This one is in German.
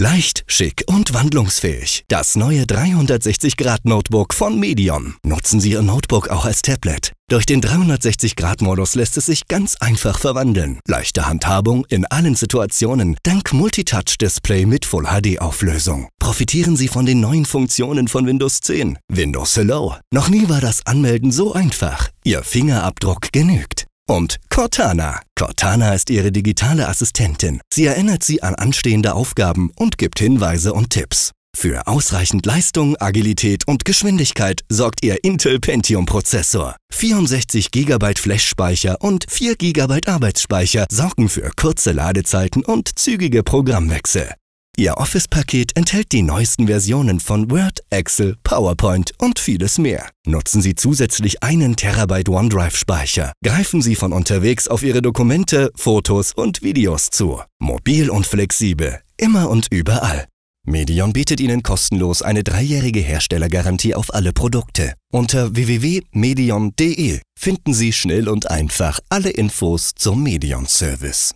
Leicht, schick und wandlungsfähig. Das neue 360-Grad-Notebook von Medium. Nutzen Sie Ihr Notebook auch als Tablet. Durch den 360-Grad-Modus lässt es sich ganz einfach verwandeln. Leichte Handhabung in allen Situationen dank Multitouch-Display mit Full HD-Auflösung. Profitieren Sie von den neuen Funktionen von Windows 10. Windows Hello. Noch nie war das Anmelden so einfach. Ihr Fingerabdruck genügt. Und Cortana. Cortana ist Ihre digitale Assistentin. Sie erinnert Sie an anstehende Aufgaben und gibt Hinweise und Tipps. Für ausreichend Leistung, Agilität und Geschwindigkeit sorgt Ihr Intel Pentium Prozessor. 64 GB Flash-Speicher und 4 GB Arbeitsspeicher sorgen für kurze Ladezeiten und zügige Programmwechsel. Ihr Office-Paket enthält die neuesten Versionen von Word, Excel, PowerPoint und vieles mehr. Nutzen Sie zusätzlich einen Terabyte OneDrive-Speicher. Greifen Sie von unterwegs auf Ihre Dokumente, Fotos und Videos zu. Mobil und flexibel, immer und überall. Medion bietet Ihnen kostenlos eine dreijährige Herstellergarantie auf alle Produkte. Unter www.medion.de finden Sie schnell und einfach alle Infos zum Medion-Service.